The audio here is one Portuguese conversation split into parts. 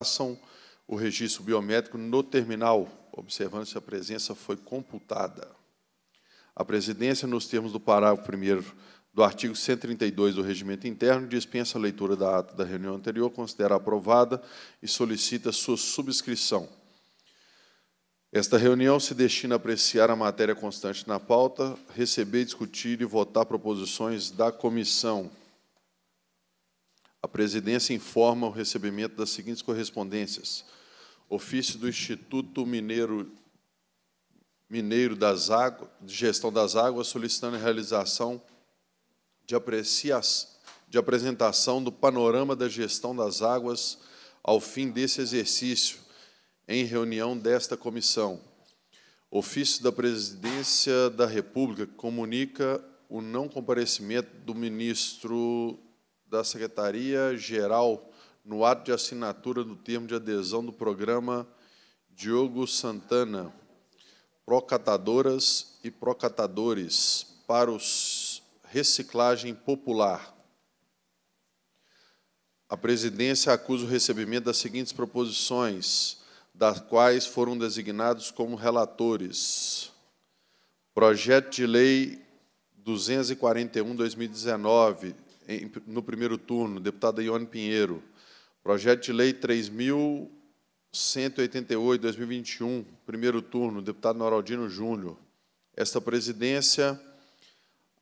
façam o registro biométrico no terminal, observando se a presença foi computada. A presidência, nos termos do parágrafo 1 do artigo 132 do Regimento Interno, dispensa a leitura da ata da reunião anterior, considera aprovada e solicita sua subscrição. Esta reunião se destina a apreciar a matéria constante na pauta, receber, discutir e votar proposições da comissão. A presidência informa o recebimento das seguintes correspondências. Ofício do Instituto Mineiro, Mineiro das Águas, de Gestão das Águas, solicitando a realização de, de apresentação do panorama da gestão das águas ao fim desse exercício, em reunião desta comissão. Ofício da Presidência da República comunica o não comparecimento do ministro da Secretaria-Geral no ato de assinatura do termo de adesão do programa Diogo Santana, Procatadoras e Procatadores para os Reciclagem Popular. A presidência acusa o recebimento das seguintes proposições, das quais foram designados como relatores. Projeto de Lei 241-2019, no primeiro turno, deputada Ione Pinheiro. Projeto de lei 3188, 2021, primeiro turno, deputado Noraldino Júnior. Esta presidência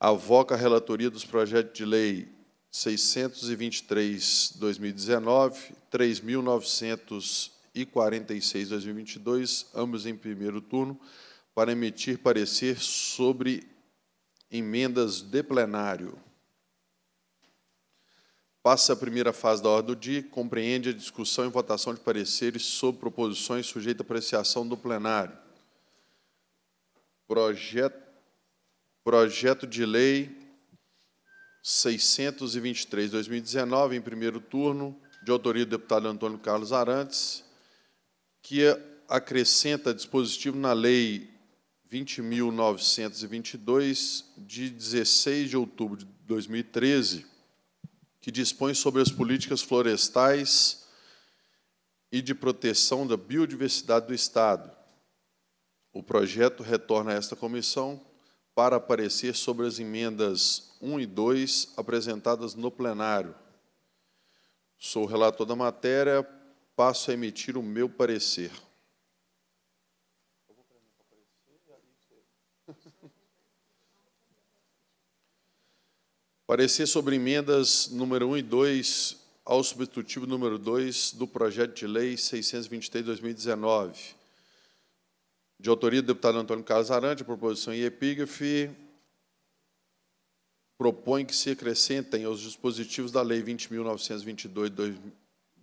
avoca a relatoria dos projetos de lei 623, 2019, 3946, 2022, ambos em primeiro turno, para emitir parecer sobre emendas de plenário. Passa a primeira fase da ordem do dia, que compreende a discussão e votação de pareceres sobre proposições sujeitas à apreciação do plenário. Projeto, projeto de lei 623-2019, em primeiro turno, de autoria do deputado Antônio Carlos Arantes, que acrescenta dispositivo na Lei 20.922, de 16 de outubro de 2013, que dispõe sobre as políticas florestais e de proteção da biodiversidade do Estado. O projeto retorna a esta comissão para aparecer sobre as emendas 1 e 2 apresentadas no plenário. Sou relator da matéria, passo a emitir o meu parecer. Parecer sobre emendas número 1 e 2 ao substitutivo número 2 do projeto de lei 623/2019, de autoria do deputado Antônio Casarante, proposição e epígrafe propõe que se acrescentem aos dispositivos da lei 20.922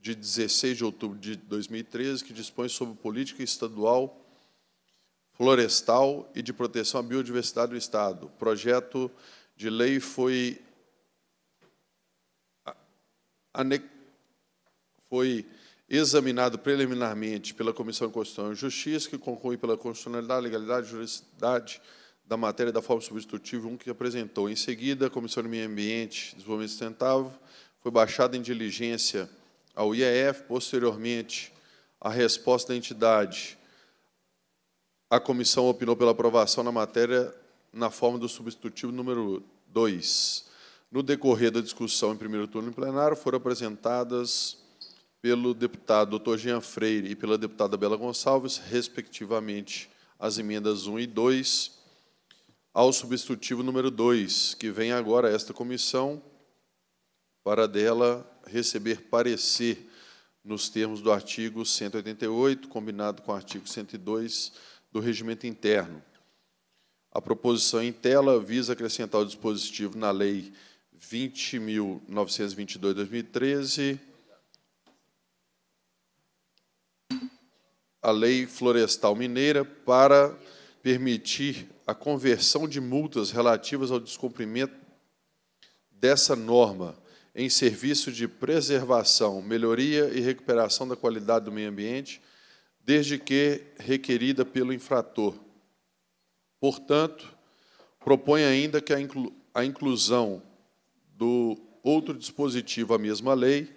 de 16 de outubro de 2013, que dispõe sobre política estadual florestal e de proteção à biodiversidade do Estado. O projeto de lei foi foi examinado preliminarmente pela Comissão de Constituição e Justiça, que conclui pela constitucionalidade, legalidade e juridicidade da matéria da forma substitutiva 1 que apresentou. Em seguida, a Comissão de Meio Ambiente e Desenvolvimento Sustentável foi baixada em diligência ao IEF, posteriormente, a resposta da entidade. A comissão opinou pela aprovação na matéria na forma do substitutivo número 2. No decorrer da discussão em primeiro turno em plenário, foram apresentadas pelo deputado Dr. Jean Freire e pela deputada Bela Gonçalves, respectivamente, as emendas 1 e 2 ao substitutivo número 2, que vem agora a esta comissão para dela receber parecer nos termos do artigo 188, combinado com o artigo 102 do Regimento Interno. A proposição em tela visa acrescentar o dispositivo na lei 20.922, 2013. A lei florestal mineira para permitir a conversão de multas relativas ao descumprimento dessa norma em serviço de preservação, melhoria e recuperação da qualidade do meio ambiente, desde que requerida pelo infrator. Portanto, propõe ainda que a, inclusão do outro dispositivo à mesma lei,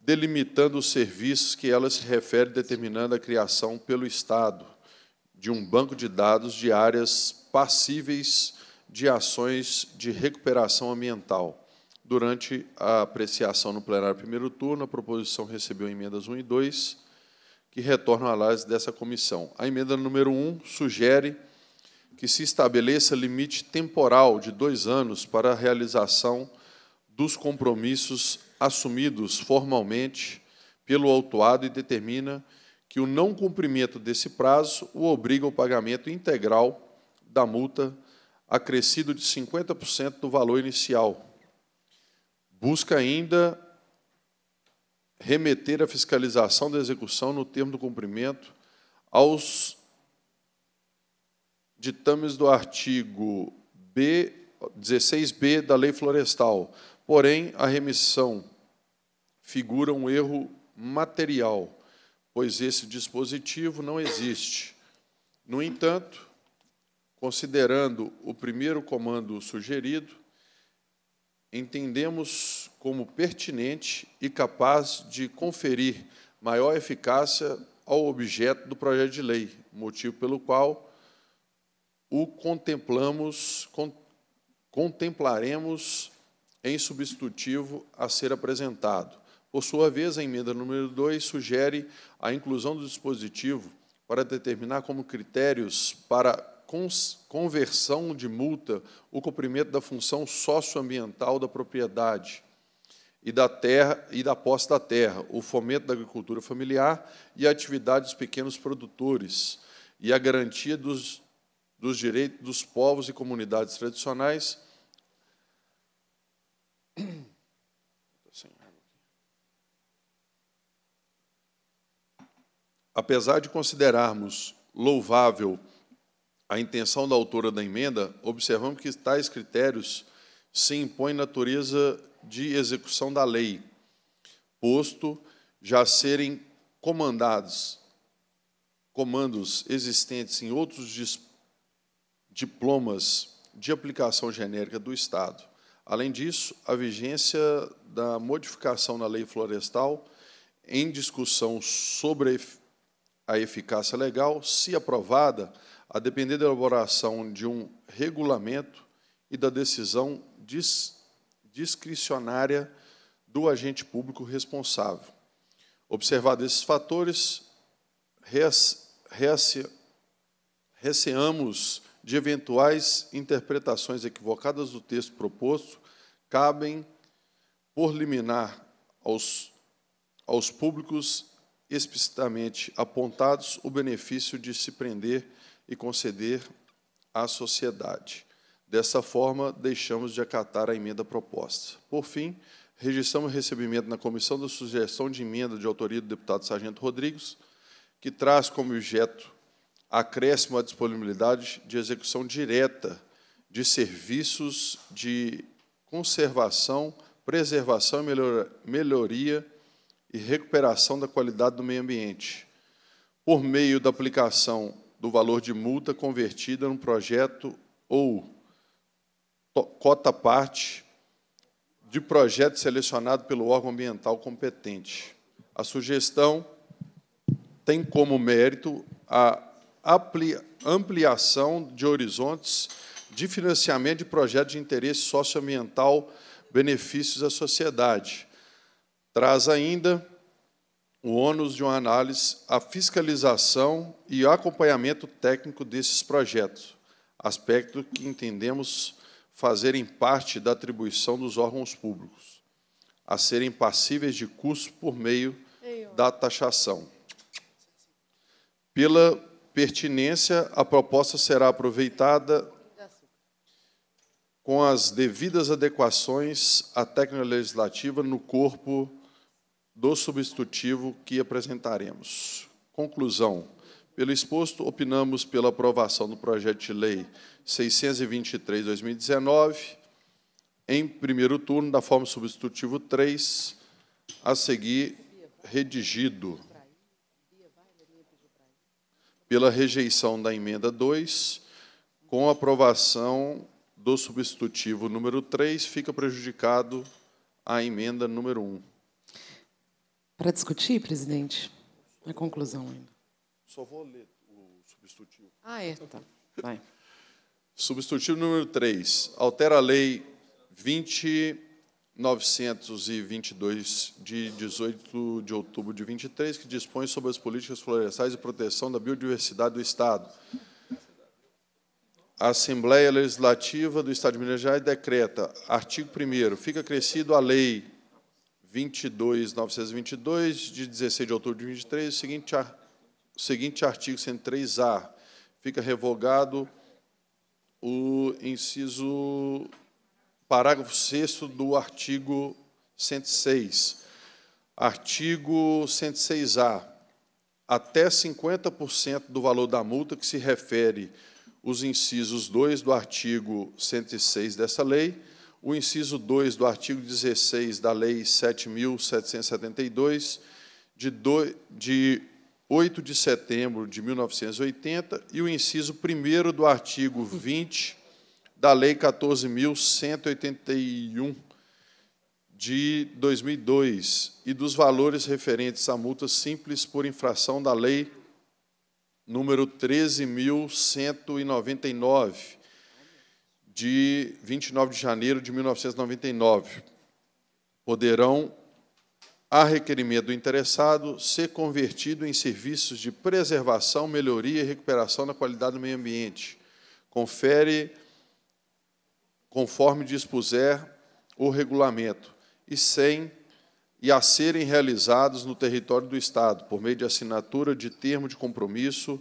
delimitando os serviços que ela se refere, determinando a criação pelo Estado de um banco de dados de áreas passíveis de ações de recuperação ambiental. Durante a apreciação no plenário primeiro turno, a proposição recebeu emendas 1 e 2, que retornam à análise dessa comissão. A emenda número 1 sugere que se estabeleça limite temporal de dois anos para a realização dos compromissos assumidos formalmente pelo autuado e determina que o não cumprimento desse prazo o obriga ao pagamento integral da multa acrescido de 50% do valor inicial. Busca ainda remeter a fiscalização da execução no termo do cumprimento aos ditames do artigo B, 16B da Lei Florestal. Porém, a remissão figura um erro material, pois esse dispositivo não existe. No entanto, considerando o primeiro comando sugerido, entendemos como pertinente e capaz de conferir maior eficácia ao objeto do projeto de lei, motivo pelo qual o contemplamos, con, contemplaremos em substitutivo a ser apresentado. Por sua vez, a emenda número 2 sugere a inclusão do dispositivo para determinar como critérios para cons, conversão de multa o cumprimento da função socioambiental da propriedade e da terra e da posse da terra, o fomento da agricultura familiar e a atividade dos pequenos produtores e a garantia dos dos direitos dos povos e comunidades tradicionais. Apesar de considerarmos louvável a intenção da autora da emenda, observamos que tais critérios se impõem natureza de execução da lei, posto já serem comandados comandos existentes em outros dispositivos diplomas de aplicação genérica do Estado. Além disso, a vigência da modificação na lei florestal em discussão sobre a eficácia legal, se aprovada, a depender da elaboração de um regulamento e da decisão dis discricionária do agente público responsável. Observados esses fatores, receamos de eventuais interpretações equivocadas do texto proposto, cabem por liminar aos, aos públicos explicitamente apontados o benefício de se prender e conceder à sociedade. Dessa forma, deixamos de acatar a emenda proposta. Por fim, registramos recebimento na comissão da sugestão de emenda de autoria do deputado Sargento Rodrigues, que traz como objeto acréscimo à disponibilidade de execução direta de serviços de conservação, preservação e melhoria e recuperação da qualidade do meio ambiente, por meio da aplicação do valor de multa convertida num projeto ou cota parte de projeto selecionado pelo órgão ambiental competente. A sugestão tem como mérito a ampliação de horizontes de financiamento de projetos de interesse socioambiental, benefícios à sociedade. Traz ainda o ônus de uma análise, a fiscalização e o acompanhamento técnico desses projetos, aspecto que entendemos fazerem parte da atribuição dos órgãos públicos, a serem passíveis de custo por meio da taxação. Pela pertinência, a proposta será aproveitada com as devidas adequações à técnica legislativa no corpo do substitutivo que apresentaremos. Conclusão. Pelo exposto, opinamos pela aprovação do projeto de lei 623/2019 em primeiro turno da forma substitutivo 3, a seguir redigido pela rejeição da emenda 2, com aprovação do substitutivo número 3, fica prejudicado a emenda número 1. Para discutir, presidente? A conclusão ainda. Só vou ler o substitutivo. Ah, é. Tá. Vai. Substitutivo número 3. Altera a lei 20. 922, de 18 de outubro de 23, que dispõe sobre as políticas florestais e proteção da biodiversidade do Estado. A Assembleia Legislativa do Estado de Minas Gerais decreta, artigo 1 fica acrescido a Lei 22.922, de 16 de outubro de 23, o seguinte, o seguinte artigo 103-A, fica revogado o inciso parágrafo 6 do artigo 106. Artigo 106A. Até 50% do valor da multa que se refere os incisos 2 do artigo 106 dessa lei, o inciso 2 do artigo 16 da Lei 7.772, de, do, de 8 de setembro de 1980, e o inciso 1 do artigo 20 da Lei 14.181 de 2002 e dos valores referentes à multa simples por infração da Lei número 13.199 de 29 de janeiro de 1999 poderão a requerimento do interessado, ser convertido em serviços de preservação, melhoria e recuperação da qualidade do meio ambiente. Confere conforme dispuser o regulamento, e sem e a serem realizados no território do Estado, por meio de assinatura de termo de compromisso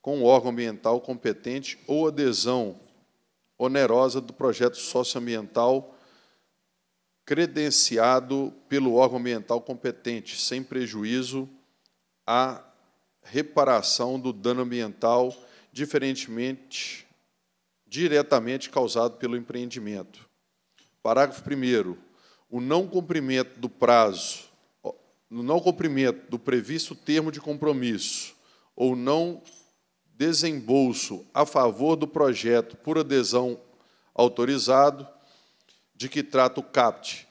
com o órgão ambiental competente ou adesão onerosa do projeto socioambiental credenciado pelo órgão ambiental competente, sem prejuízo à reparação do dano ambiental, diferentemente diretamente causado pelo empreendimento. Parágrafo 1 O não cumprimento do prazo, no não cumprimento do previsto termo de compromisso ou não desembolso a favor do projeto por adesão autorizado, de que trata o CAPT,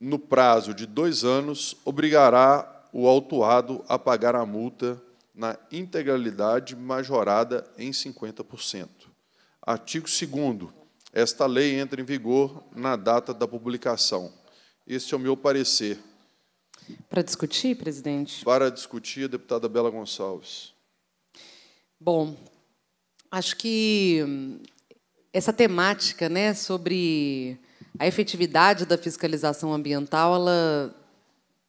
no prazo de dois anos, obrigará o autuado a pagar a multa na integralidade majorada em 50%. Artigo 2 Esta lei entra em vigor na data da publicação. Este é o meu parecer. Para discutir, presidente? Para discutir, a deputada Bela Gonçalves. Bom, acho que hum, essa temática né, sobre a efetividade da fiscalização ambiental ela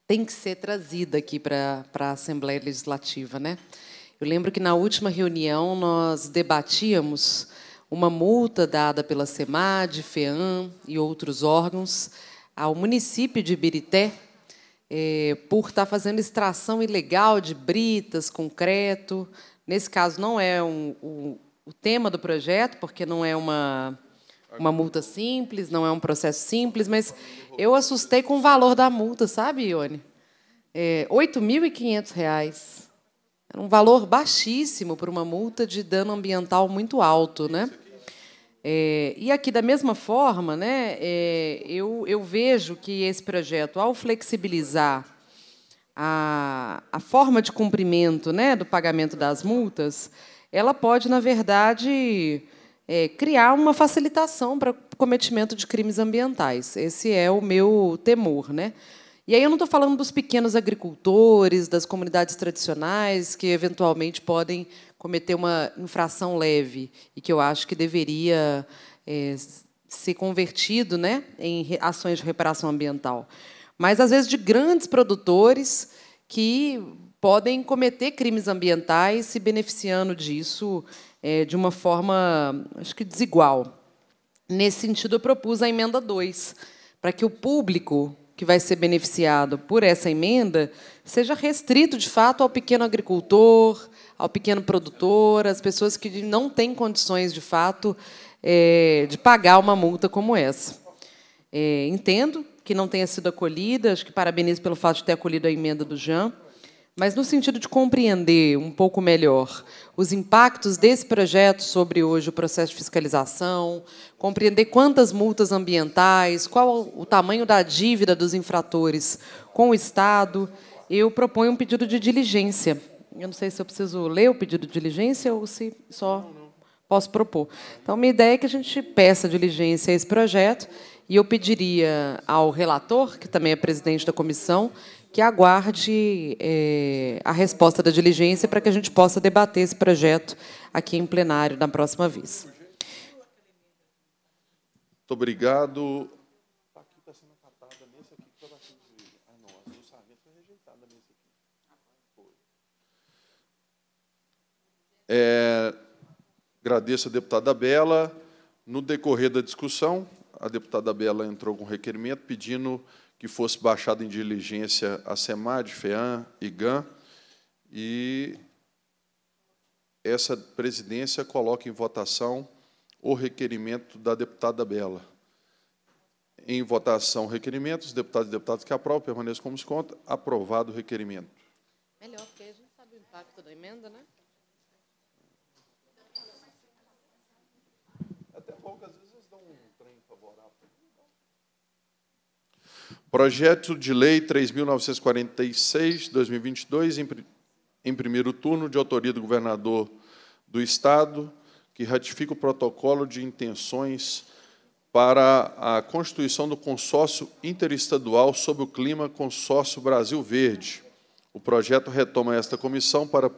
tem que ser trazida aqui para, para a Assembleia Legislativa. Né? Eu lembro que, na última reunião, nós debatíamos uma multa dada pela SEMAD, FEAM e outros órgãos ao município de Ibirité é, eh, por estar tá fazendo extração ilegal de britas, concreto. Nesse caso, não é um, o tema do projeto, porque não é uma, uma multa simples, não é um processo simples, mas eu assustei com o valor da multa, sabe, Ione? É, R$ 8.500. Era um valor baixíssimo para uma multa de dano ambiental muito alto, né? É, e aqui, da mesma forma, né, é, eu, eu vejo que esse projeto, ao flexibilizar a, a forma de cumprimento né, do pagamento das multas, ela pode, na verdade, é, criar uma facilitação para o cometimento de crimes ambientais. Esse é o meu temor. Né? E aí eu não estou falando dos pequenos agricultores, das comunidades tradicionais, que eventualmente podem cometer uma infração leve e que eu acho que deveria é, ser convertido né, em ações de reparação ambiental. Mas, às vezes, de grandes produtores que podem cometer crimes ambientais se beneficiando disso é, de uma forma, acho que, desigual. Nesse sentido, eu propus a emenda 2, para que o público que vai ser beneficiado por essa emenda seja restrito, de fato, ao pequeno agricultor, ao pequeno produtor, às pessoas que não têm condições, de fato, é, de pagar uma multa como essa. É, entendo que não tenha sido acolhida, acho que parabenizo pelo fato de ter acolhido a emenda do Jean, mas no sentido de compreender um pouco melhor os impactos desse projeto sobre hoje o processo de fiscalização, compreender quantas multas ambientais, qual o tamanho da dívida dos infratores com o Estado, eu proponho um pedido de diligência eu não sei se eu preciso ler o pedido de diligência ou se só não, não. posso propor. Então, minha ideia é que a gente peça diligência a esse projeto e eu pediria ao relator, que também é presidente da comissão, que aguarde é, a resposta da diligência para que a gente possa debater esse projeto aqui em plenário na próxima vez. Muito obrigado. É, agradeço a deputada Bela. No decorrer da discussão, a deputada Bela entrou com requerimento pedindo que fosse baixada em diligência a SEMAD, FEAM e GAN, e essa presidência coloca em votação o requerimento da deputada Bela. Em votação, requerimento. Os deputados e deputadas que aprovam permaneçam como se conta. Aprovado o requerimento. Melhor, porque a gente sabe o impacto da emenda, né? Projeto de Lei 3.946-2022, em primeiro turno, de autoria do governador do Estado, que ratifica o protocolo de intenções para a constituição do consórcio interestadual sobre o clima Consórcio Brasil Verde. O projeto retoma esta comissão para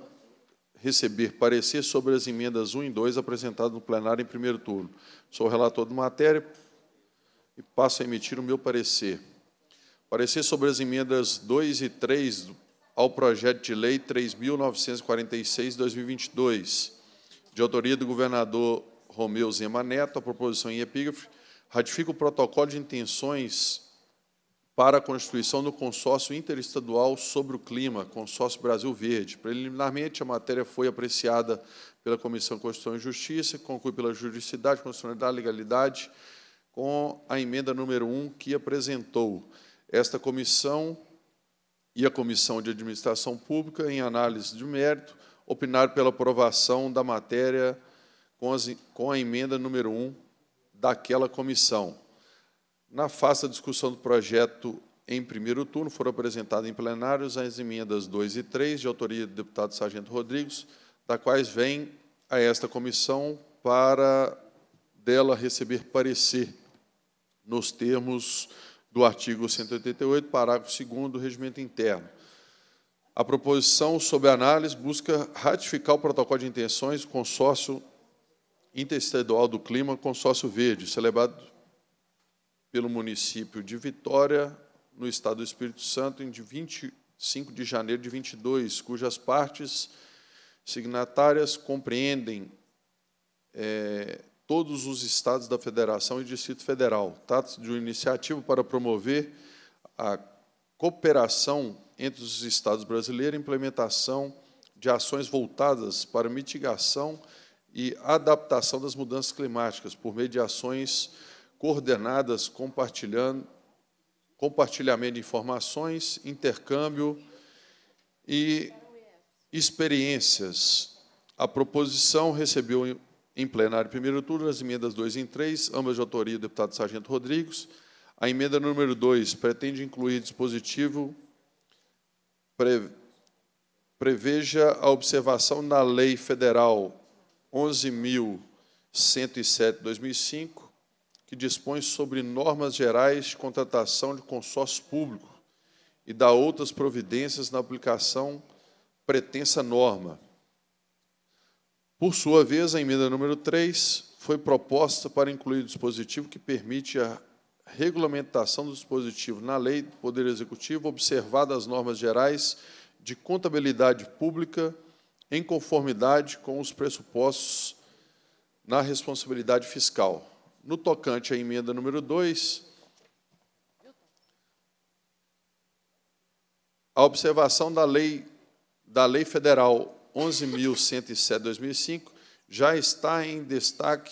receber parecer sobre as emendas 1 e 2 apresentadas no plenário em primeiro turno. Sou relator de matéria e passo a emitir o meu parecer. Parecer sobre as emendas 2 e 3 ao projeto de lei 3.946-2022, de autoria do governador Romeu Zema Neto, a proposição em epígrafe, ratifica o protocolo de intenções para a constituição do consórcio interestadual sobre o clima, consórcio Brasil Verde. Preliminarmente, a matéria foi apreciada pela Comissão Constituição e Justiça, conclui pela juridicidade, constitucionalidade e legalidade, com a emenda número 1 que apresentou. Esta comissão e a Comissão de Administração Pública, em análise de mérito, opinar pela aprovação da matéria com, as, com a emenda número 1 daquela comissão. Na face da discussão do projeto em primeiro turno, foram apresentadas em plenários as emendas 2 e 3, de autoria do deputado Sargento Rodrigues, da quais vem a esta comissão para dela receber parecer nos termos do artigo 188, parágrafo 2 do Regimento Interno. A proposição sob análise busca ratificar o protocolo de intenções do consórcio interestadual do clima, consórcio verde, celebrado pelo município de Vitória, no estado do Espírito Santo, em 25 de janeiro de 22, cujas partes signatárias compreendem é, todos os estados da Federação e Distrito Federal. Trata-se tá? de uma iniciativa para promover a cooperação entre os estados brasileiros e implementação de ações voltadas para mitigação e adaptação das mudanças climáticas por meio de ações coordenadas, compartilhando, compartilhamento de informações, intercâmbio e experiências. A proposição recebeu em plenário, primeiro turno, as emendas 2 em 3, ambas de autoria do deputado Sargento Rodrigues. A emenda número 2 pretende incluir dispositivo pre, preveja a observação na Lei Federal 11.107/2005, que dispõe sobre normas gerais de contratação de consórcio público e dá outras providências na aplicação pretensa norma. Por sua vez, a emenda número 3 foi proposta para incluir o dispositivo que permite a regulamentação do dispositivo na lei do Poder Executivo, observadas as normas gerais de contabilidade pública, em conformidade com os pressupostos na responsabilidade fiscal. No tocante à emenda número 2, a observação da lei, da lei federal 11.107 2005 já está em destaque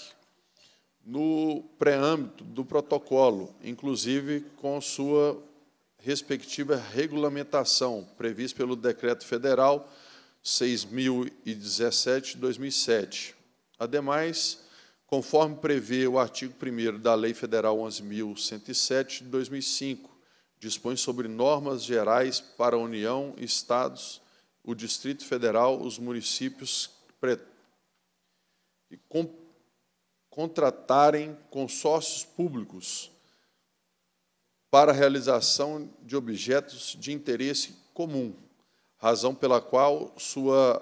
no preâmbito do protocolo, inclusive com sua respectiva regulamentação prevista pelo Decreto Federal 6.017/2007. Ademais, conforme prevê o artigo 1 da Lei Federal 11.107 de 2005, dispõe sobre normas gerais para a União, estados o Distrito Federal, os municípios contratarem consórcios públicos para a realização de objetos de interesse comum, razão pela qual sua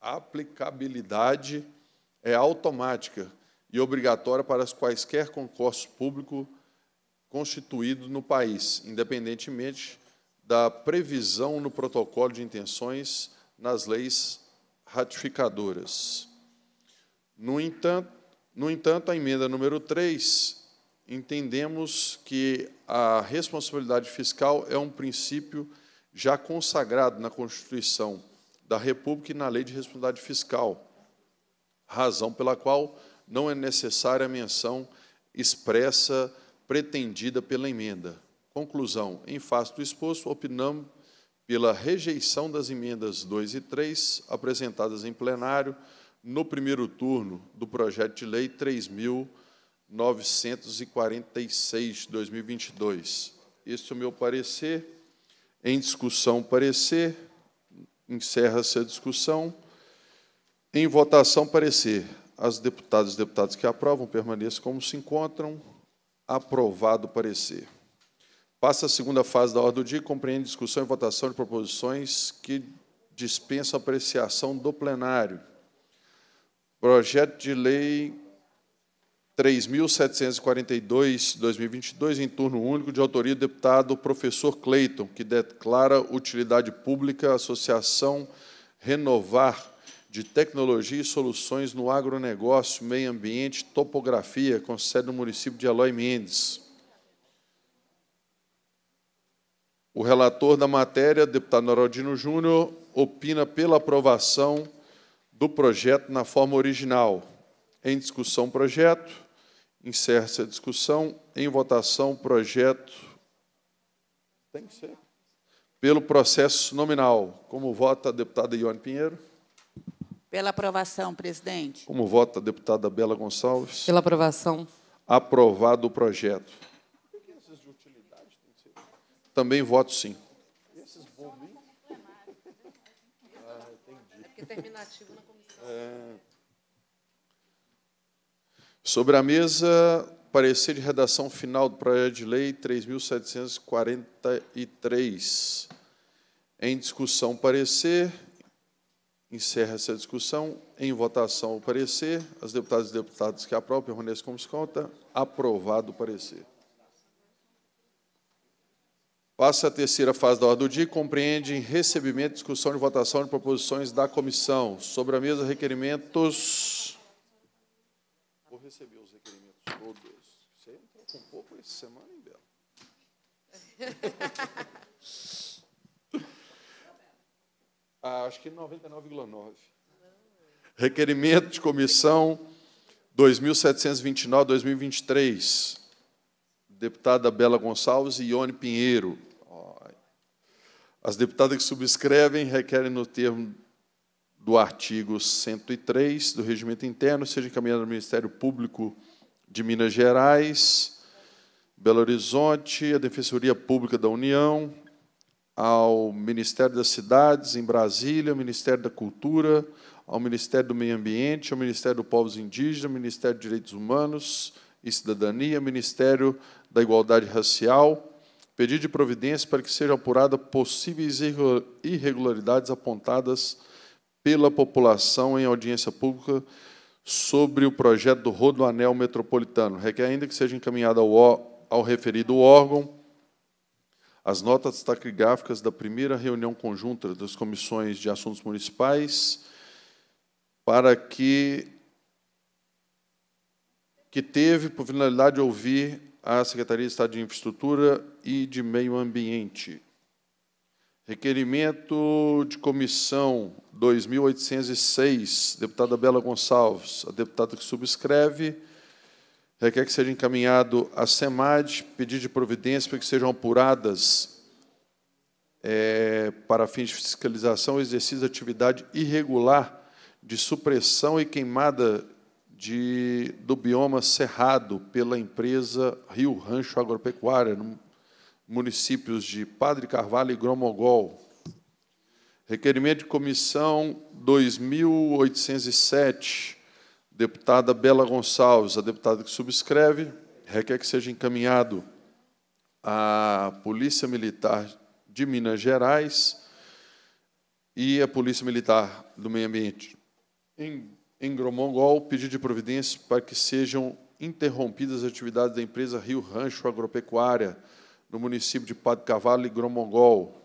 aplicabilidade é automática e obrigatória para quaisquer concursos público constituído no país, independentemente da previsão no protocolo de intenções nas leis ratificadoras. No entanto, no entanto, a emenda número 3, entendemos que a responsabilidade fiscal é um princípio já consagrado na Constituição da República e na Lei de Responsabilidade Fiscal, razão pela qual não é necessária a menção expressa pretendida pela emenda. Conclusão: em face do exposto, opinamos pela rejeição das emendas 2 e 3 apresentadas em plenário no primeiro turno do projeto de lei 3946 de 2022. Este é o meu parecer. Em discussão, parecer. Encerra-se a discussão. Em votação, parecer. As deputadas e deputados que aprovam permaneçam como se encontram. Aprovado o parecer. Passa a segunda fase da ordem do dia, compreende discussão e votação de proposições que dispensam apreciação do plenário. Projeto de lei 3.742-2022, em turno único, de autoria do deputado professor Cleiton, que declara utilidade pública a Associação Renovar de Tecnologia e Soluções no Agronegócio, Meio Ambiente e Topografia, com sede no município de Aloy Mendes. O relator da matéria, deputado Norodino Júnior, opina pela aprovação do projeto na forma original. Em discussão, projeto. Encerra-se a discussão. Em votação, projeto. Tem que ser. Pelo processo nominal. Como vota a deputada Ione Pinheiro? Pela aprovação, presidente. Como vota a deputada Bela Gonçalves? Pela aprovação. Aprovado o projeto. Também voto sim. Esses Ah, entendi. É terminativo na comissão. É. Sobre a mesa, parecer de redação final do projeto de lei 3743. Em discussão, parecer. Encerra essa discussão. Em votação, o parecer. As deputadas e deputados que aprovam permaneçam como se conta. Aprovado o parecer. Passa a terceira fase da ordem do dia e compreende em recebimento, discussão e votação de proposições da comissão. Sobre a mesa, requerimentos. Vou receber os requerimentos todos. Você entrou com pouco essa semana, hein, Bela? ah, acho que 99,9. Requerimento de comissão 2729-2023 deputada Bela Gonçalves e Ione Pinheiro. As deputadas que subscrevem requerem, no termo do artigo 103 do Regimento Interno, seja encaminhado ao Ministério Público de Minas Gerais, Belo Horizonte, à Defensoria Pública da União, ao Ministério das Cidades, em Brasília, ao Ministério da Cultura, ao Ministério do Meio Ambiente, ao Ministério dos Povos Indígenas, ao Ministério de Direitos Humanos e Cidadania, ao Ministério da Igualdade Racial, pedido de providência para que sejam apuradas possíveis irregularidades apontadas pela população em audiência pública sobre o projeto do Rodoanel Metropolitano. Requer ainda que seja encaminhada ao, ao referido órgão as notas taquigráficas da primeira reunião conjunta das comissões de assuntos municipais para que que teve por finalidade ouvir à Secretaria de Estado de Infraestrutura e de Meio Ambiente. Requerimento de comissão 2806, deputada Bela Gonçalves, a deputada que subscreve, requer que seja encaminhado à SEMAD, pedido de providência para que sejam apuradas é, para fins de fiscalização o exercício de atividade irregular de supressão e queimada de, do bioma cerrado pela empresa Rio Rancho Agropecuária, no municípios de Padre Carvalho e Gromogol. Requerimento de comissão 2807, deputada Bela Gonçalves, a deputada que subscreve, requer que seja encaminhado à Polícia Militar de Minas Gerais e à Polícia Militar do Meio Ambiente. Em em Gromongol pedido de providência para que sejam interrompidas as atividades da empresa Rio Rancho Agropecuária, no município de Padre Cavalo e Gromongol.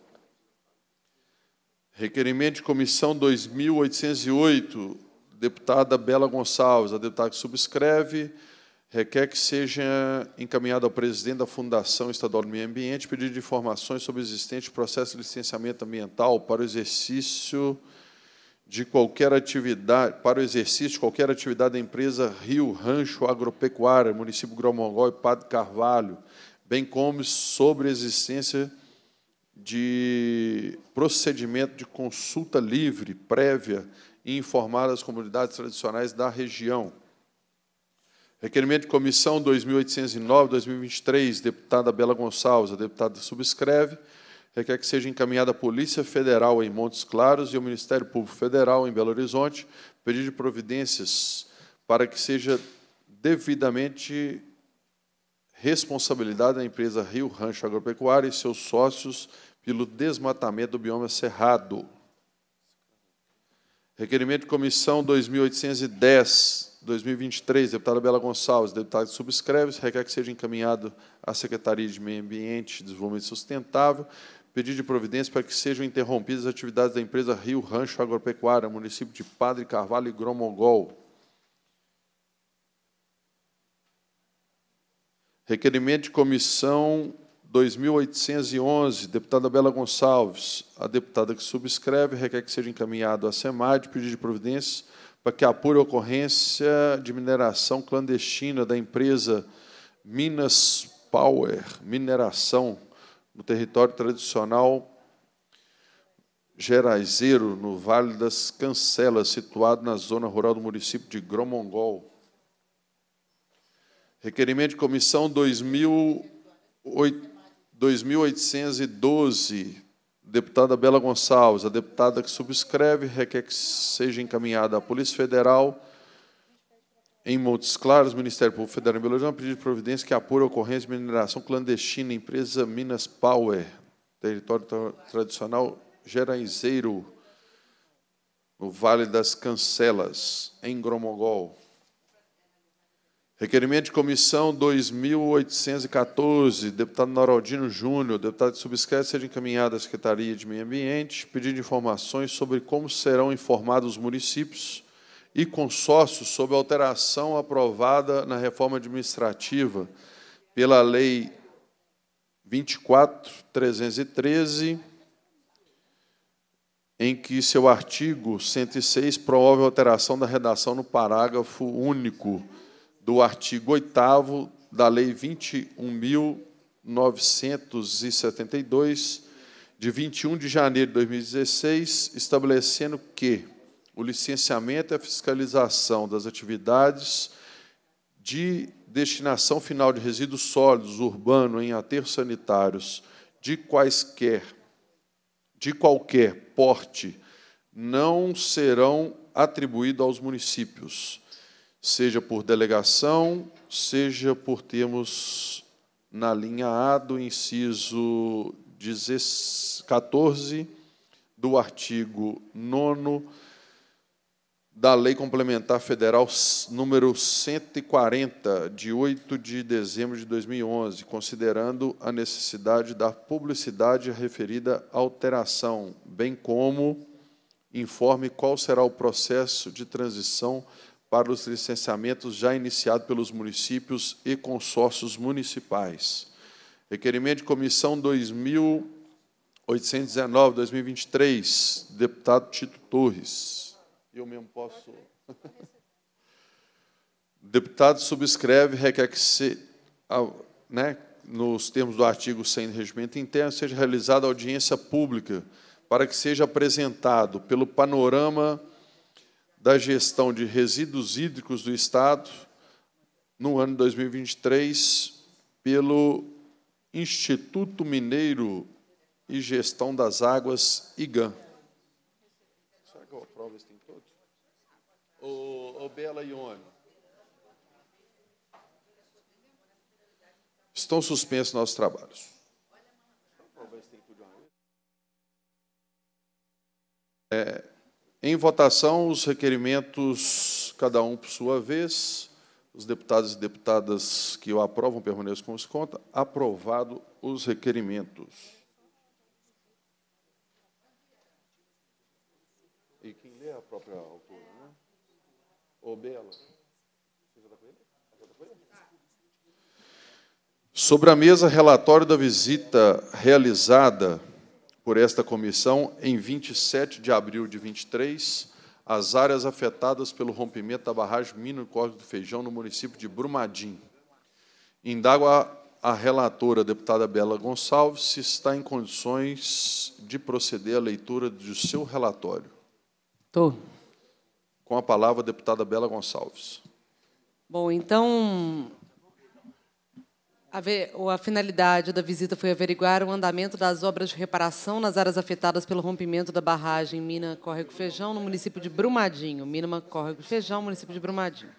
Requerimento de comissão 2808, deputada Bela Gonçalves. A deputada que subscreve requer que seja encaminhado ao presidente da Fundação Estadual do Meio Ambiente pedido de informações sobre o existente processo de licenciamento ambiental para o exercício de qualquer atividade, para o exercício de qualquer atividade da empresa Rio Rancho Agropecuária, município Gromongó e Padre Carvalho, bem como sobre a existência de procedimento de consulta livre, prévia e informada às comunidades tradicionais da região. Requerimento de comissão 2809-2023, deputada Bela Gonçalves. A deputada subscreve requer que seja encaminhada à Polícia Federal em Montes Claros e ao Ministério Público Federal em Belo Horizonte pedido de providências para que seja devidamente responsabilidade da empresa Rio Rancho Agropecuária e seus sócios pelo desmatamento do bioma cerrado. Requerimento de comissão 2810, 2023, deputada Bela Gonçalves, deputado que subscreve, requer que seja encaminhado à Secretaria de Meio Ambiente e Desenvolvimento Sustentável Pedido de providência para que sejam interrompidas as atividades da empresa Rio Rancho Agropecuária, município de Padre Carvalho e Gromogol. Requerimento de comissão 2811, deputada Bela Gonçalves. A deputada que subscreve requer que seja encaminhado à SEMAD pedido de providência para que apure a ocorrência de mineração clandestina da empresa Minas Power Mineração no território tradicional geraizeiro, no Vale das Cancelas, situado na zona rural do município de Gromongol. Requerimento de comissão 2812, deputada Bela Gonçalves. A deputada que subscreve requer que seja encaminhada à Polícia Federal em Montes Claros, Ministério Público Federal em Belo Horizonte, é pedido de providência que apure a ocorrência de mineração clandestina, empresa Minas Power, território tradicional geraizeiro, no Vale das Cancelas, em Gromogol. Requerimento de comissão 2814, deputado Noraldino Júnior, deputado que subscreve, seja encaminhado à Secretaria de Meio Ambiente, pedindo informações sobre como serão informados os municípios e consórcios sob alteração aprovada na reforma administrativa pela Lei 24.313, em que seu artigo 106 promove alteração da redação no parágrafo único do artigo 8 da Lei 21.972, de 21 de janeiro de 2016, estabelecendo que o licenciamento e a fiscalização das atividades de destinação final de resíduos sólidos urbano em aterros sanitários de quaisquer de qualquer porte não serão atribuídos aos municípios, seja por delegação, seja por termos na linha A do inciso 14 do artigo 9 da Lei Complementar Federal número 140, de 8 de dezembro de 2011, considerando a necessidade da publicidade referida à alteração, bem como informe qual será o processo de transição para os licenciamentos já iniciado pelos municípios e consórcios municipais. Requerimento de comissão 2819-2023, deputado Tito Torres. Eu mesmo posso. Deputado subscreve, requer que se, né, nos termos do artigo 100 do regimento interno, seja realizada audiência pública para que seja apresentado pelo panorama da gestão de resíduos hídricos do Estado no ano 2023 pelo Instituto Mineiro e Gestão das Águas, IGAN que eu aprovo esse Ô, ô Bela Ione. Estão suspensos nossos trabalhos. É, em votação, os requerimentos, cada um por sua vez. Os deputados e deputadas que o aprovam permaneçam com os conta. Aprovado os requerimentos. Ô, Bela. Tá tá Sobre a mesa, relatório da visita realizada por esta comissão em 27 de abril de 23 as áreas afetadas pelo rompimento da barragem Mina Córdoba do Feijão no município de Brumadinho. Indago a, a relatora, a deputada Bela Gonçalves, se está em condições de proceder à leitura do seu relatório. Estou. Com a palavra, a deputada Bela Gonçalves. Bom, então, a, finalidade da visita foi averiguar o andamento das obras de reparação nas áreas afetadas pelo rompimento da barragem Mina Córrego Feijão, no município de Brumadinho. Mina Córrego Feijão, município de Brumadinho.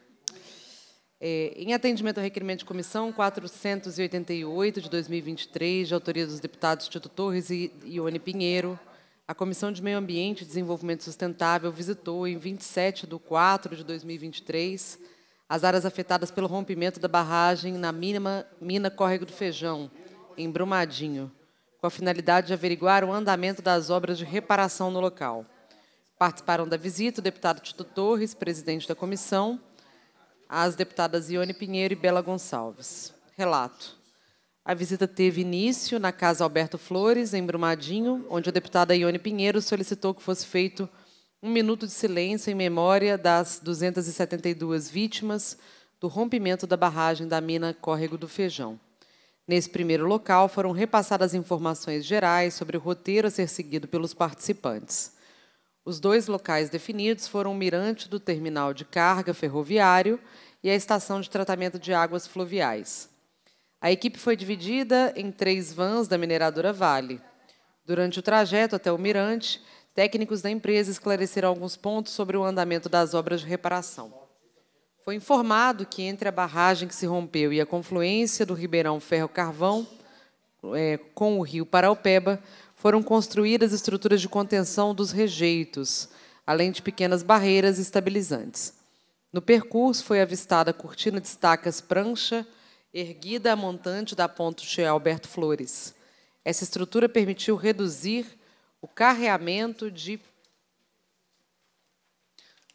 É, em atendimento ao requerimento de comissão 488 de 2023, de autoria dos deputados Tito Torres e Ione Pinheiro, a Comissão de Meio Ambiente e Desenvolvimento Sustentável visitou, em 27 de 4 de 2023, as áreas afetadas pelo rompimento da barragem na mina, mina Córrego do Feijão, em Brumadinho, com a finalidade de averiguar o andamento das obras de reparação no local. Participaram da visita o deputado Tito Torres, presidente da comissão, as deputadas Ione Pinheiro e Bela Gonçalves. Relato. A visita teve início na Casa Alberto Flores, em Brumadinho, onde a deputada Ione Pinheiro solicitou que fosse feito um minuto de silêncio em memória das 272 vítimas do rompimento da barragem da mina Córrego do Feijão. Nesse primeiro local foram repassadas informações gerais sobre o roteiro a ser seguido pelos participantes. Os dois locais definidos foram o mirante do terminal de carga ferroviário e a estação de tratamento de águas fluviais. A equipe foi dividida em três vans da mineradora Vale. Durante o trajeto até o Mirante, técnicos da empresa esclareceram alguns pontos sobre o andamento das obras de reparação. Foi informado que entre a barragem que se rompeu e a confluência do Ribeirão Ferro Carvão é, com o rio Paraupeba, foram construídas estruturas de contenção dos rejeitos, além de pequenas barreiras estabilizantes. No percurso foi avistada a cortina de estacas prancha, erguida a montante da ponte Alberto Flores. Essa estrutura permitiu reduzir o carreamento de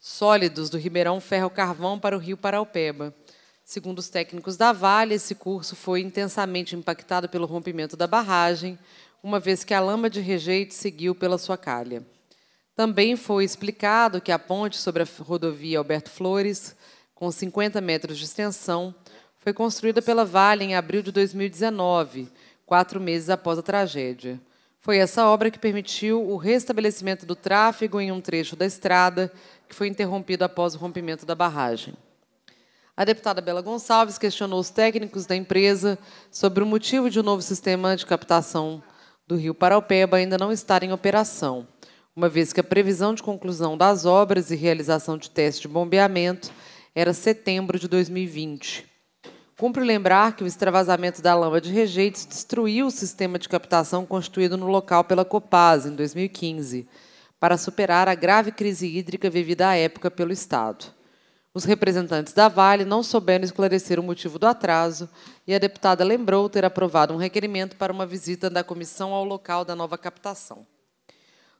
sólidos do Ribeirão Ferro Carvão para o Rio Paraupeba. Segundo os técnicos da Vale, esse curso foi intensamente impactado pelo rompimento da barragem, uma vez que a lama de rejeito seguiu pela sua calha. Também foi explicado que a ponte sobre a rodovia Alberto Flores, com 50 metros de extensão, foi construída pela Vale em abril de 2019, quatro meses após a tragédia. Foi essa obra que permitiu o restabelecimento do tráfego em um trecho da estrada que foi interrompido após o rompimento da barragem. A deputada Bela Gonçalves questionou os técnicos da empresa sobre o motivo de o um novo sistema de captação do Rio Paraupeba ainda não estar em operação, uma vez que a previsão de conclusão das obras e realização de testes de bombeamento era setembro de 2020. Cumpre lembrar que o extravasamento da lama de rejeitos destruiu o sistema de captação constituído no local pela Copaz em 2015, para superar a grave crise hídrica vivida à época pelo Estado. Os representantes da Vale não souberam esclarecer o motivo do atraso e a deputada lembrou ter aprovado um requerimento para uma visita da comissão ao local da nova captação.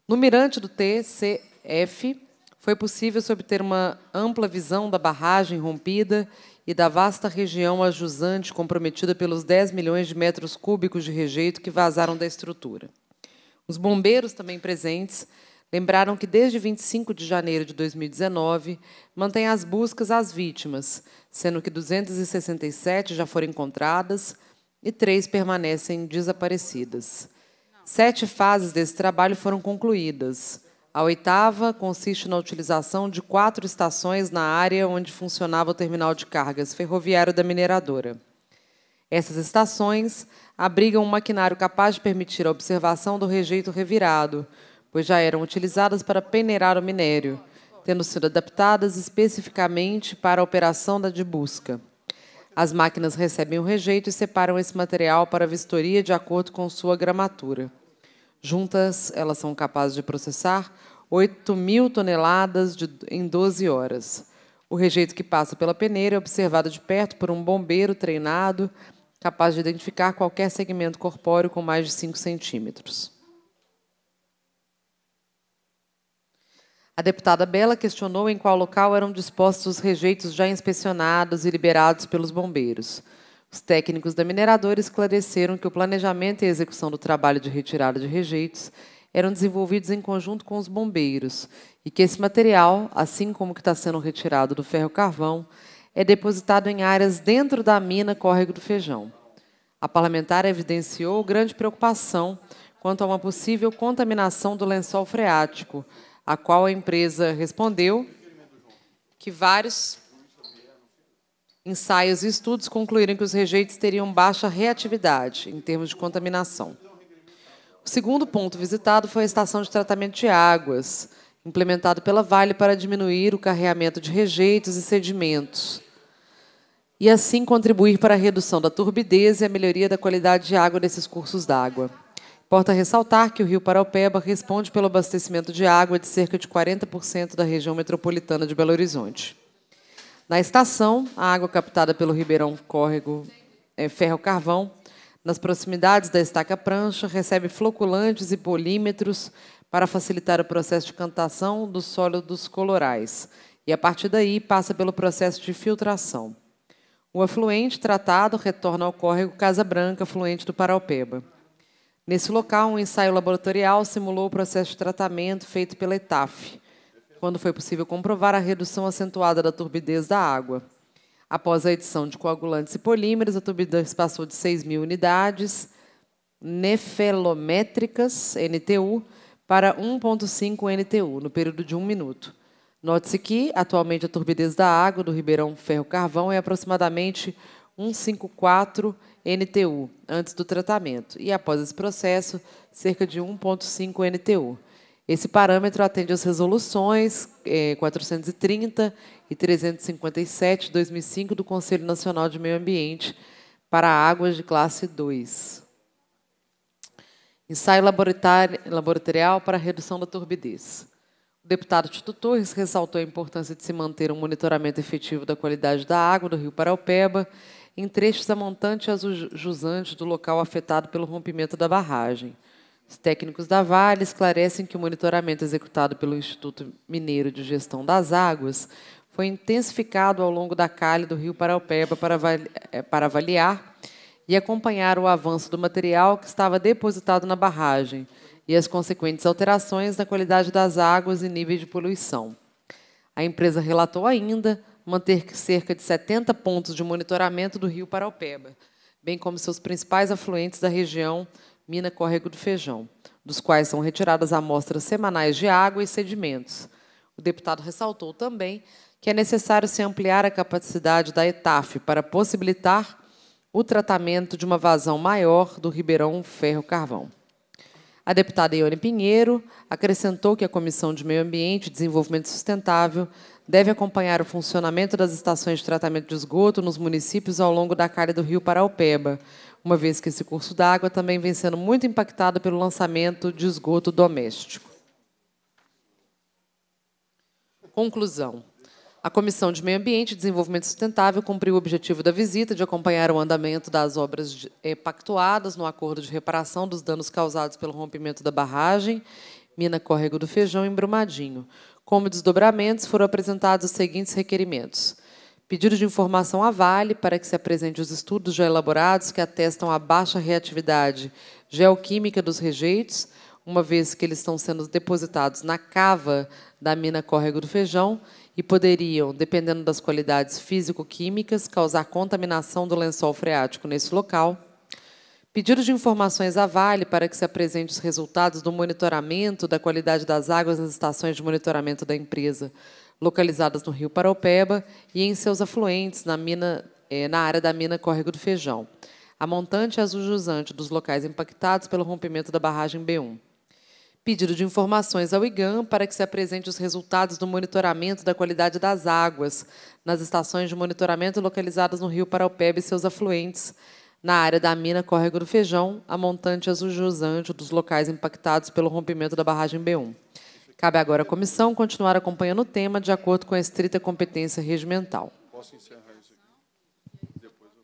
No mirante do TCF, foi possível obter uma ampla visão da barragem rompida e da vasta região ajusante comprometida pelos 10 milhões de metros cúbicos de rejeito que vazaram da estrutura. Os bombeiros também presentes lembraram que desde 25 de janeiro de 2019 mantém as buscas às vítimas, sendo que 267 já foram encontradas e três permanecem desaparecidas. Sete fases desse trabalho foram concluídas. A oitava consiste na utilização de quatro estações na área onde funcionava o terminal de cargas ferroviário da mineradora. Essas estações abrigam um maquinário capaz de permitir a observação do rejeito revirado, pois já eram utilizadas para peneirar o minério, tendo sido adaptadas especificamente para a operação da de busca. As máquinas recebem o rejeito e separam esse material para vistoria de acordo com sua gramatura. Juntas, elas são capazes de processar 8 mil toneladas de, em 12 horas. O rejeito que passa pela peneira é observado de perto por um bombeiro treinado, capaz de identificar qualquer segmento corpóreo com mais de 5 centímetros. A deputada Bela questionou em qual local eram dispostos os rejeitos já inspecionados e liberados pelos bombeiros. Os técnicos da mineradora esclareceram que o planejamento e a execução do trabalho de retirada de rejeitos eram desenvolvidos em conjunto com os bombeiros e que esse material, assim como o que está sendo retirado do ferro-carvão, é depositado em áreas dentro da mina Córrego do Feijão. A parlamentar evidenciou grande preocupação quanto a uma possível contaminação do lençol freático, a qual a empresa respondeu que vários Ensaios e estudos concluíram que os rejeitos teriam baixa reatividade em termos de contaminação. O segundo ponto visitado foi a estação de tratamento de águas, implementado pela Vale para diminuir o carreamento de rejeitos e sedimentos, e assim contribuir para a redução da turbidez e a melhoria da qualidade de água desses cursos d'água. Importa ressaltar que o Rio Paraupeba responde pelo abastecimento de água de cerca de 40% da região metropolitana de Belo Horizonte. Na estação, a água captada pelo Ribeirão Córrego é, Ferro Carvão, nas proximidades da estaca prancha, recebe floculantes e polímetros para facilitar o processo de cantação dos sólidos colorais e, a partir daí, passa pelo processo de filtração. O afluente tratado retorna ao córrego Casa Branca, afluente do Paraupeba. Nesse local, um ensaio laboratorial simulou o processo de tratamento feito pela ETAF, quando foi possível comprovar a redução acentuada da turbidez da água. Após a edição de coagulantes e polímeros, a turbidez passou de 6 mil unidades nefelométricas, NTU, para 1,5 NTU, no período de um minuto. Note-se que, atualmente, a turbidez da água do Ribeirão Ferro Carvão é aproximadamente 154 NTU, antes do tratamento, e após esse processo, cerca de 1,5 NTU. Esse parâmetro atende às resoluções 430 é, e 357 de 2005 do Conselho Nacional de Meio Ambiente para águas de classe 2. Ensaio laboratorial para redução da turbidez. O deputado Tito Torres ressaltou a importância de se manter um monitoramento efetivo da qualidade da água do rio Paraupeba em trechos a montante e a jusante do local afetado pelo rompimento da barragem. Os técnicos da Vale esclarecem que o monitoramento executado pelo Instituto Mineiro de Gestão das Águas foi intensificado ao longo da calha do rio Paraupeba eh, para avaliar e acompanhar o avanço do material que estava depositado na barragem e as consequentes alterações na qualidade das águas e níveis de poluição. A empresa relatou ainda manter cerca de 70 pontos de monitoramento do rio Paraupeba, bem como seus principais afluentes da região, mina Córrego do Feijão, dos quais são retiradas amostras semanais de água e sedimentos. O deputado ressaltou também que é necessário se ampliar a capacidade da ETAF para possibilitar o tratamento de uma vazão maior do Ribeirão Ferro Carvão. A deputada Ione Pinheiro acrescentou que a Comissão de Meio Ambiente e Desenvolvimento Sustentável deve acompanhar o funcionamento das estações de tratamento de esgoto nos municípios ao longo da calha do rio Paraupeba, uma vez que esse curso d'água também vem sendo muito impactado pelo lançamento de esgoto doméstico. Conclusão. A Comissão de Meio Ambiente e Desenvolvimento Sustentável cumpriu o objetivo da visita de acompanhar o andamento das obras eh, pactuadas no acordo de reparação dos danos causados pelo rompimento da barragem Mina Córrego do Feijão em Brumadinho. Como desdobramentos, foram apresentados os seguintes requerimentos Pedido de informação à Vale para que se apresente os estudos já elaborados que atestam a baixa reatividade geoquímica dos rejeitos, uma vez que eles estão sendo depositados na cava da mina Córrego do Feijão e poderiam, dependendo das qualidades físico-químicas, causar contaminação do lençol freático nesse local. Pedido de informações à Vale para que se apresente os resultados do monitoramento da qualidade das águas nas estações de monitoramento da empresa, localizadas no rio Paraupeba e em seus afluentes, na, mina, eh, na área da mina Córrego do Feijão. A montante azul jusante dos locais impactados pelo rompimento da barragem B1. Pedido de informações ao IGAM para que se apresente os resultados do monitoramento da qualidade das águas nas estações de monitoramento localizadas no rio Paraupeba e seus afluentes, na área da mina Córrego do Feijão, a montante azul jusante dos locais impactados pelo rompimento da barragem B1. Cabe agora à comissão continuar acompanhando o tema de acordo com a estrita competência regimental. Posso encerrar isso aqui? Depois eu...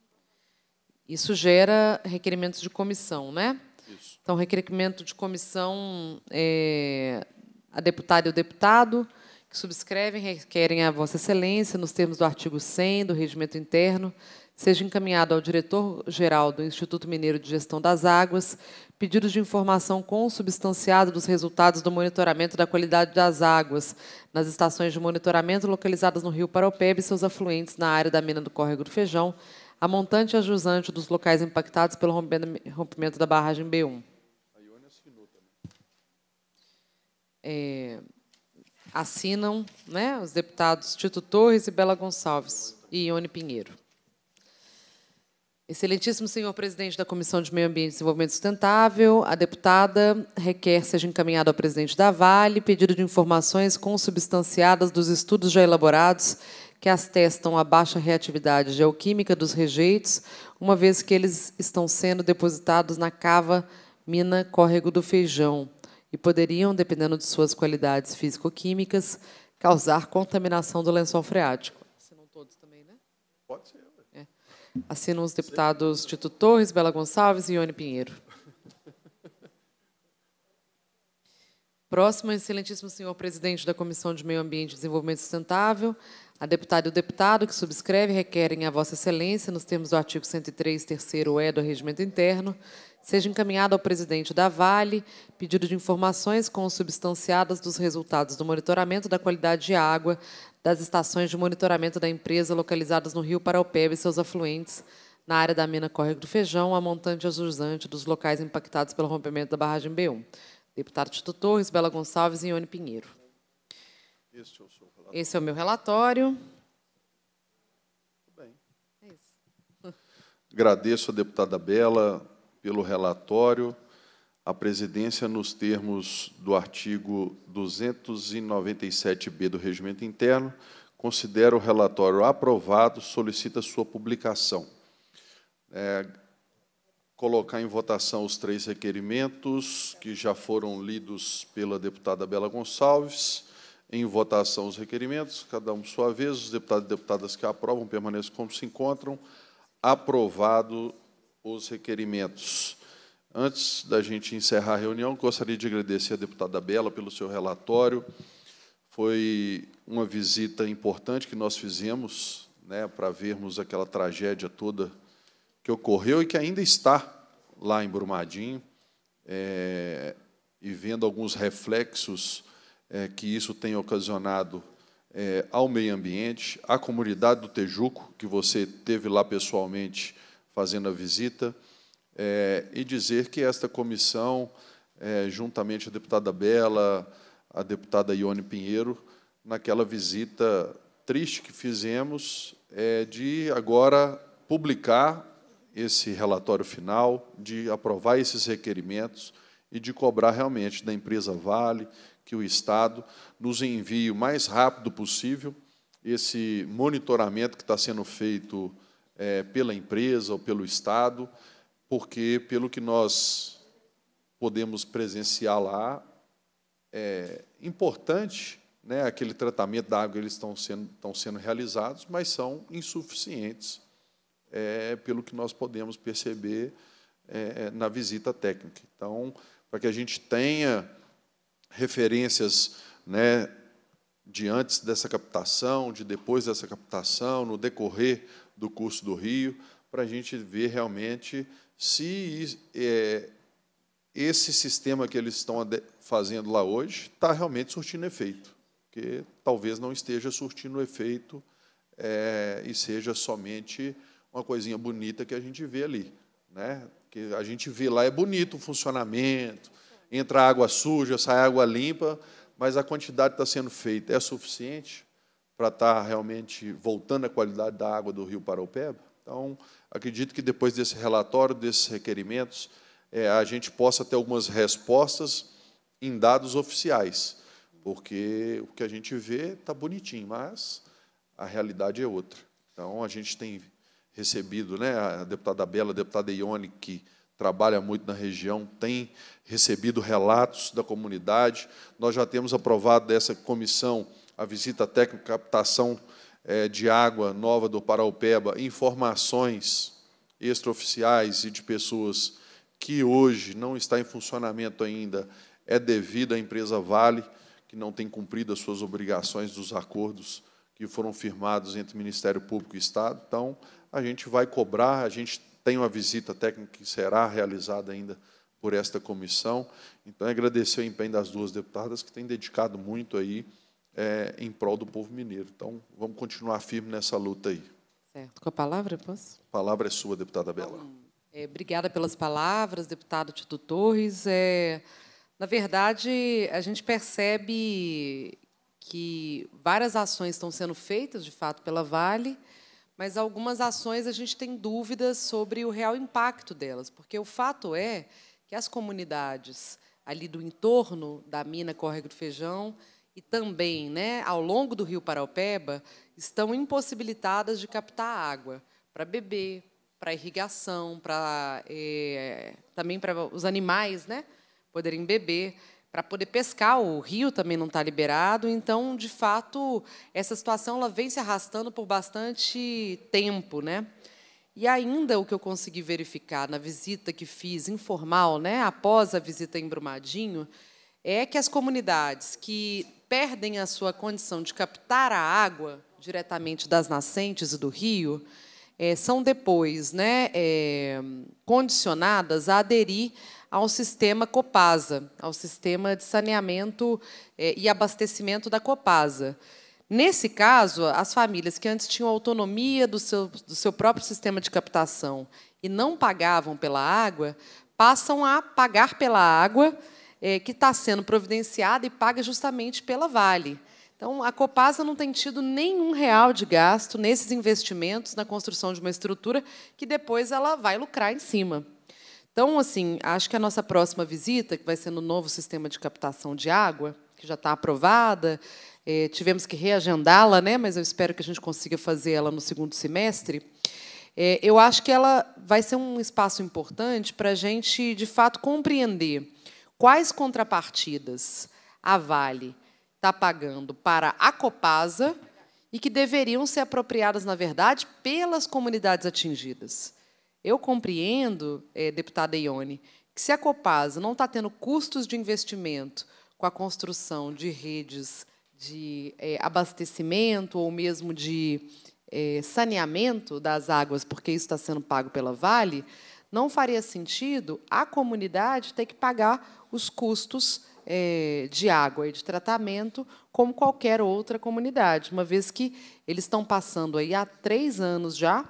Isso gera requerimentos de comissão, né? Isso. Então, requerimento de comissão, é, a deputada e o deputado que subscrevem requerem a Vossa Excelência, nos termos do artigo 100 do Regimento Interno, seja encaminhado ao diretor-geral do Instituto Mineiro de Gestão das Águas pedidos de informação consubstanciada dos resultados do monitoramento da qualidade das águas nas estações de monitoramento localizadas no Rio Paropebe e seus afluentes na área da mina do Córrego do Feijão, a montante e a jusante dos locais impactados pelo rompimento da barragem B1. É, assinam né, os deputados Tito Torres e Bela Gonçalves e Ione Pinheiro. Excelentíssimo senhor presidente da Comissão de Meio Ambiente e Desenvolvimento Sustentável, a deputada requer seja encaminhado ao presidente da Vale pedido de informações consubstanciadas dos estudos já elaborados que atestam a baixa reatividade geoquímica dos rejeitos, uma vez que eles estão sendo depositados na cava mina Córrego do Feijão e poderiam, dependendo de suas qualidades físico-químicas, causar contaminação do lençol freático. Se não todos também, né? Pode ser. Assinam os deputados Tito Torres, Bela Gonçalves e Ione Pinheiro. Próximo, excelentíssimo senhor presidente da Comissão de Meio Ambiente e Desenvolvimento Sustentável, a deputada e o deputado que subscreve requerem a Vossa Excelência, nos termos do artigo 103, terceiro E do Regimento Interno, seja encaminhado ao presidente da Vale pedido de informações consubstanciadas dos resultados do monitoramento da qualidade de água das estações de monitoramento da empresa localizadas no Rio Paraupeba e seus afluentes, na área da mina Córrego do Feijão, a montante azurzante dos locais impactados pelo rompimento da barragem B1. Deputado Tito Torres, Bela Gonçalves e Ione Pinheiro. Este é o, seu relatório. Esse é o meu relatório. Bem. É isso. Agradeço a deputada Bela pelo relatório a presidência, nos termos do artigo 297b do Regimento Interno, considera o relatório aprovado, solicita sua publicação. É, colocar em votação os três requerimentos que já foram lidos pela deputada Bela Gonçalves. Em votação os requerimentos, cada um sua vez. Os deputados e deputadas que aprovam permaneçam como se encontram. Aprovado os requerimentos. Antes da gente encerrar a reunião, gostaria de agradecer à deputada Bela pelo seu relatório. Foi uma visita importante que nós fizemos né, para vermos aquela tragédia toda que ocorreu e que ainda está lá em Brumadinho, é, e vendo alguns reflexos é, que isso tem ocasionado é, ao meio ambiente, à comunidade do Tejuco, que você teve lá pessoalmente fazendo a visita é, e dizer que esta comissão, é, juntamente a deputada Bela, a deputada Ione Pinheiro, naquela visita triste que fizemos, é, de agora publicar esse relatório final, de aprovar esses requerimentos e de cobrar realmente da empresa Vale que o Estado nos envie o mais rápido possível esse monitoramento que está sendo feito é, pela empresa ou pelo Estado porque, pelo que nós podemos presenciar lá, é importante né, aquele tratamento da água, eles estão sendo, estão sendo realizados, mas são insuficientes, é, pelo que nós podemos perceber é, na visita técnica. Então, para que a gente tenha referências né, de antes dessa captação, de depois dessa captação, no decorrer do curso do Rio, para a gente ver realmente se é, esse sistema que eles estão fazendo lá hoje está realmente surtindo efeito, que talvez não esteja surtindo efeito é, e seja somente uma coisinha bonita que a gente vê ali, né? Que a gente vê lá é bonito o funcionamento, entra água suja, sai água limpa, mas a quantidade que está sendo feita é suficiente para estar tá realmente voltando a qualidade da água do Rio Paraupeba? Então, acredito que depois desse relatório, desses requerimentos, é, a gente possa ter algumas respostas em dados oficiais, porque o que a gente vê está bonitinho, mas a realidade é outra. Então, a gente tem recebido, né, a deputada Bela, a deputada Ione, que trabalha muito na região, tem recebido relatos da comunidade. Nós já temos aprovado dessa comissão a visita técnica, captação é, de Água Nova do Paraupeba informações extraoficiais e de pessoas que hoje não está em funcionamento ainda é devido à empresa Vale, que não tem cumprido as suas obrigações dos acordos que foram firmados entre o Ministério Público e Estado. Então, a gente vai cobrar, a gente tem uma visita técnica que será realizada ainda por esta comissão. Então, agradecer o empenho das duas deputadas que têm dedicado muito aí é, em prol do povo mineiro. Então, vamos continuar firme nessa luta aí. Certo. Com a palavra, posso? A palavra é sua, deputada Bela. é, obrigada pelas palavras, deputado Tito Torres. É, na verdade, a gente percebe que várias ações estão sendo feitas, de fato, pela Vale, mas algumas ações a gente tem dúvidas sobre o real impacto delas, porque o fato é que as comunidades ali do entorno da mina Córrego do Feijão e também né, ao longo do rio Paraupeba estão impossibilitadas de captar água para beber, para irrigação, para é, também para os animais né, poderem beber, para poder pescar. O rio também não está liberado. Então, de fato, essa situação ela vem se arrastando por bastante tempo. Né? E ainda o que eu consegui verificar na visita que fiz informal, né, após a visita em Brumadinho, é que as comunidades que perdem a sua condição de captar a água diretamente das nascentes e do rio, é, são depois né, é, condicionadas a aderir ao sistema Copasa, ao sistema de saneamento é, e abastecimento da Copasa. Nesse caso, as famílias que antes tinham autonomia do seu, do seu próprio sistema de captação e não pagavam pela água, passam a pagar pela água é, que está sendo providenciada e paga justamente pela Vale. Então, a Copasa não tem tido nenhum real de gasto nesses investimentos na construção de uma estrutura que depois ela vai lucrar em cima. Então, assim, acho que a nossa próxima visita, que vai ser no novo sistema de captação de água, que já está aprovada, é, tivemos que reagendá-la, né? mas eu espero que a gente consiga fazer ela no segundo semestre. É, eu acho que ela vai ser um espaço importante para a gente, de fato, compreender quais contrapartidas a Vale está pagando para a Copasa e que deveriam ser apropriadas, na verdade, pelas comunidades atingidas. Eu compreendo, é, deputada Ione, que se a Copasa não está tendo custos de investimento com a construção de redes de é, abastecimento ou mesmo de é, saneamento das águas, porque isso está sendo pago pela Vale, não faria sentido a comunidade ter que pagar os custos é, de água e de tratamento como qualquer outra comunidade, uma vez que eles estão passando aí há três anos já,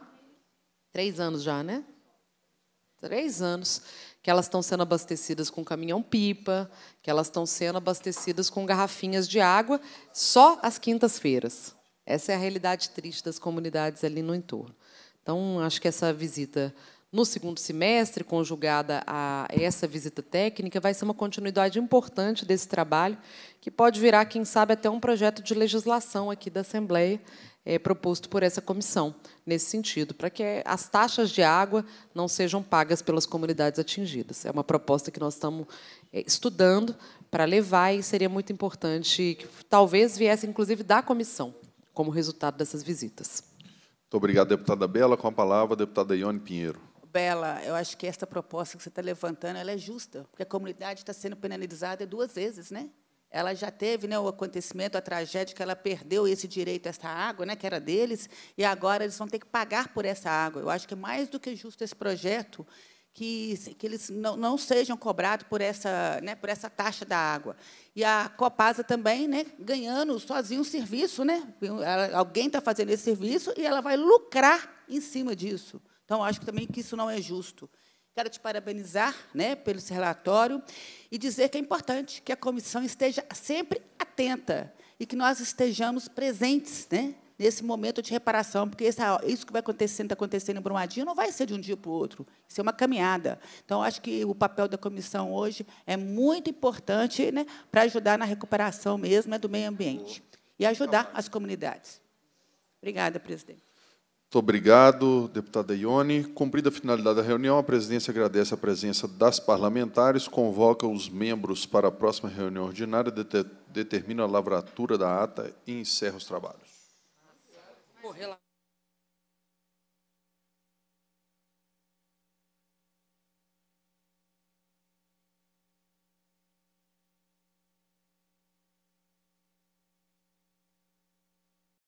três anos já, né? Três anos que elas estão sendo abastecidas com caminhão-pipa, que elas estão sendo abastecidas com garrafinhas de água só às quintas-feiras. Essa é a realidade triste das comunidades ali no entorno. Então, acho que essa visita no segundo semestre, conjugada a essa visita técnica, vai ser uma continuidade importante desse trabalho, que pode virar, quem sabe, até um projeto de legislação aqui da Assembleia, é, proposto por essa comissão, nesse sentido, para que as taxas de água não sejam pagas pelas comunidades atingidas. É uma proposta que nós estamos é, estudando para levar e seria muito importante que talvez viesse, inclusive, da comissão, como resultado dessas visitas. Muito obrigado, deputada Bela. Com a palavra, a deputada Ione Pinheiro. Bela, eu acho que esta proposta que você está levantando ela é justa, porque a comunidade está sendo penalizada duas vezes, né? Ela já teve né, o acontecimento, a tragédia, que ela perdeu esse direito a essa água, né, que era deles, e agora eles vão ter que pagar por essa água. Eu acho que é mais do que justo esse projeto que, que eles não, não sejam cobrados por essa, né, por essa taxa da água. E a Copasa também né, ganhando sozinho o serviço. Né? Ela, alguém está fazendo esse serviço e ela vai lucrar em cima disso. Então, acho também que isso não é justo. Quero te parabenizar né, pelo seu relatório e dizer que é importante que a comissão esteja sempre atenta e que nós estejamos presentes né, nesse momento de reparação, porque isso que vai acontecendo, está acontecendo em Brumadinho, não vai ser de um dia para o outro, isso é uma caminhada. Então, acho que o papel da comissão hoje é muito importante né, para ajudar na recuperação mesmo né, do meio ambiente e ajudar as comunidades. Obrigada, presidente. Muito obrigado, deputada Ione. Cumprida a finalidade da reunião, a presidência agradece a presença das parlamentares, convoca os membros para a próxima reunião ordinária, determina a lavratura da ata e encerra os trabalhos.